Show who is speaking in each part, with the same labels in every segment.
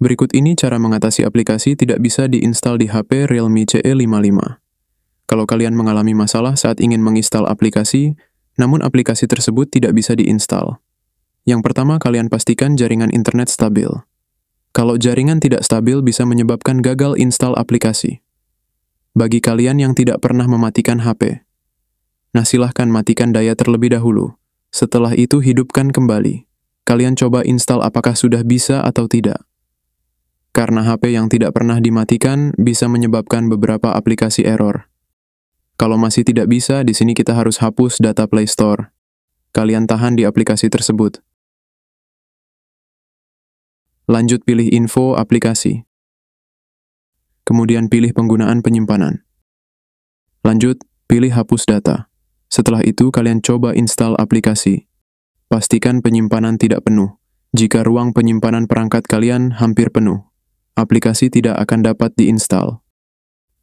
Speaker 1: Berikut ini cara mengatasi aplikasi tidak bisa diinstal di HP Realme CE55. Kalau kalian mengalami masalah saat ingin menginstal aplikasi, namun aplikasi tersebut tidak bisa diinstal. Yang pertama, kalian pastikan jaringan internet stabil. Kalau jaringan tidak stabil bisa menyebabkan gagal install aplikasi. Bagi kalian yang tidak pernah mematikan HP, nah silahkan matikan daya terlebih dahulu. Setelah itu hidupkan kembali. Kalian coba install apakah sudah bisa atau tidak karena HP yang tidak pernah dimatikan bisa menyebabkan beberapa aplikasi error. Kalau masih tidak bisa, di sini kita harus hapus data Play Store. Kalian tahan di aplikasi tersebut. Lanjut pilih info aplikasi. Kemudian pilih penggunaan penyimpanan. Lanjut, pilih hapus data. Setelah itu, kalian coba install aplikasi. Pastikan penyimpanan tidak penuh. Jika ruang penyimpanan perangkat kalian hampir penuh, aplikasi tidak akan dapat diinstal.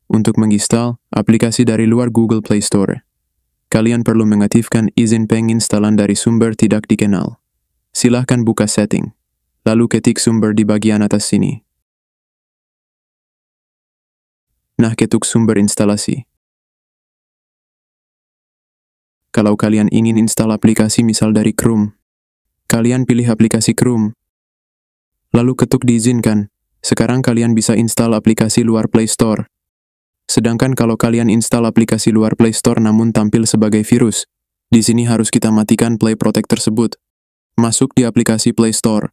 Speaker 1: Untuk menginstal aplikasi dari luar Google Play Store, kalian perlu mengaktifkan izin penginstalan dari sumber tidak dikenal. Silahkan buka setting, lalu ketik sumber di bagian atas sini. Nah, ketuk sumber
Speaker 2: instalasi. Kalau kalian ingin install
Speaker 3: aplikasi
Speaker 1: misal dari Chrome, kalian pilih aplikasi Chrome, lalu ketuk diizinkan sekarang kalian bisa install aplikasi luar Play Store. Sedangkan kalau kalian install aplikasi luar Play Store namun tampil sebagai virus, di sini harus kita matikan Play Protect tersebut. Masuk di aplikasi Play Store.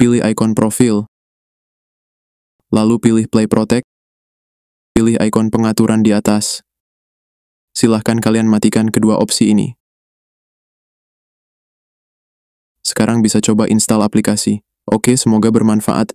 Speaker 1: Pilih
Speaker 3: ikon profil. Lalu pilih Play Protect. Pilih ikon pengaturan di atas. Silahkan kalian matikan kedua opsi ini.
Speaker 2: Sekarang bisa coba install aplikasi. Oke, semoga bermanfaat.